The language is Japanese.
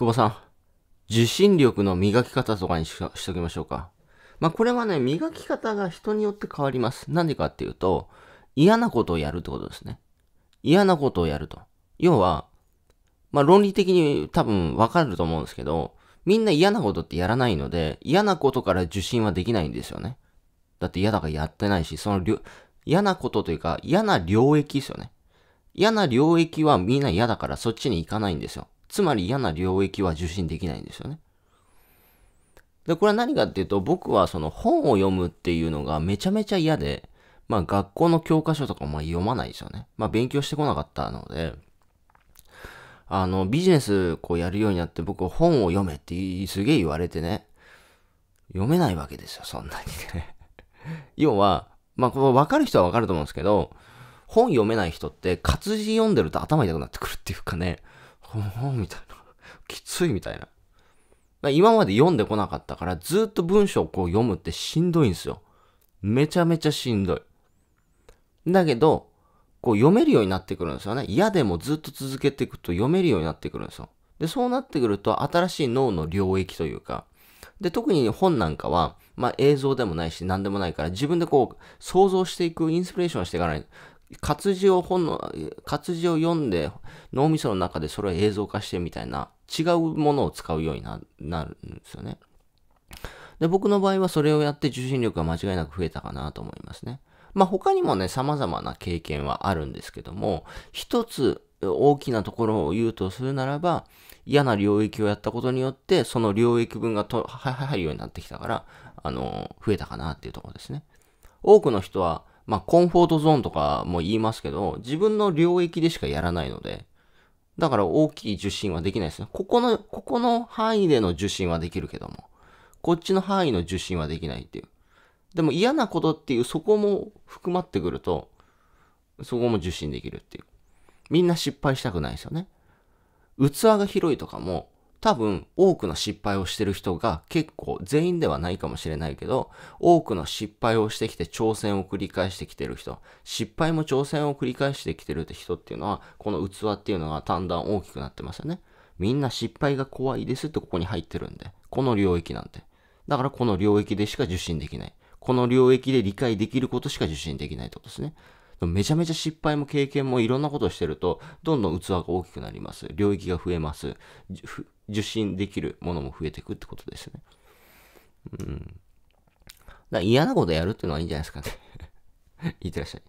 久保さん、受信力の磨き方とかにししときましょうか。まあ、これはね、磨き方が人によって変わります。なんでかっていうと、嫌なことをやるってことですね。嫌なことをやると。要は、まあ、論理的に多分わかると思うんですけど、みんな嫌なことってやらないので、嫌なことから受信はできないんですよね。だって嫌だからやってないし、そのり嫌なことというか、嫌な領域ですよね。嫌な領域はみんな嫌だからそっちに行かないんですよ。つまり嫌な領域は受信できないんですよね。で、これは何かっていうと、僕はその本を読むっていうのがめちゃめちゃ嫌で、まあ学校の教科書とかも読まないですよね。まあ勉強してこなかったので、あの、ビジネスこうやるようになって僕本を読めってすげえ言われてね、読めないわけですよ、そんなにね。要は、まあこれ分かる人は分かると思うんですけど、本読めない人って活字読んでると頭痛くなってくるっていうかね、本みたいな。きついみたいな。今まで読んでこなかったから、ずっと文章をこう読むってしんどいんですよ。めちゃめちゃしんどい。だけど、こう読めるようになってくるんですよね。嫌でもずっと続けていくと読めるようになってくるんですよ。で、そうなってくると新しい脳の領域というか、で、特に本なんかは、まあ映像でもないし何でもないから自分でこう想像していく、インスピレーションしていかない活字を本の、活字を読んで、脳みその中でそれを映像化してみたいな、違うものを使うようになるんですよね。で、僕の場合はそれをやって受信力が間違いなく増えたかなと思いますね。まあ他にもね、様々な経験はあるんですけども、一つ大きなところを言うとするならば、嫌な領域をやったことによって、その領域分がと入るようになってきたから、あの、増えたかなっていうところですね。多くの人は、まあ、コンフォートゾーンとかも言いますけど、自分の領域でしかやらないので、だから大きい受信はできないですね。ここの、ここの範囲での受信はできるけども、こっちの範囲の受信はできないっていう。でも嫌なことっていうそこも含まってくると、そこも受信できるっていう。みんな失敗したくないですよね。器が広いとかも、多分多くの失敗をしてる人が結構全員ではないかもしれないけど多くの失敗をしてきて挑戦を繰り返してきてる人失敗も挑戦を繰り返してきてるって人っていうのはこの器っていうのはだんだん大きくなってますよねみんな失敗が怖いですってここに入ってるんでこの領域なんてだからこの領域でしか受信できないこの領域で理解できることしか受信できないってことですねめちゃめちゃ失敗も経験もいろんなことをしてると、どんどん器が大きくなります。領域が増えます。受信できるものも増えていくってことですね。うん。だ嫌なことやるっていうのはいいんじゃないですかねい ってらっしゃい。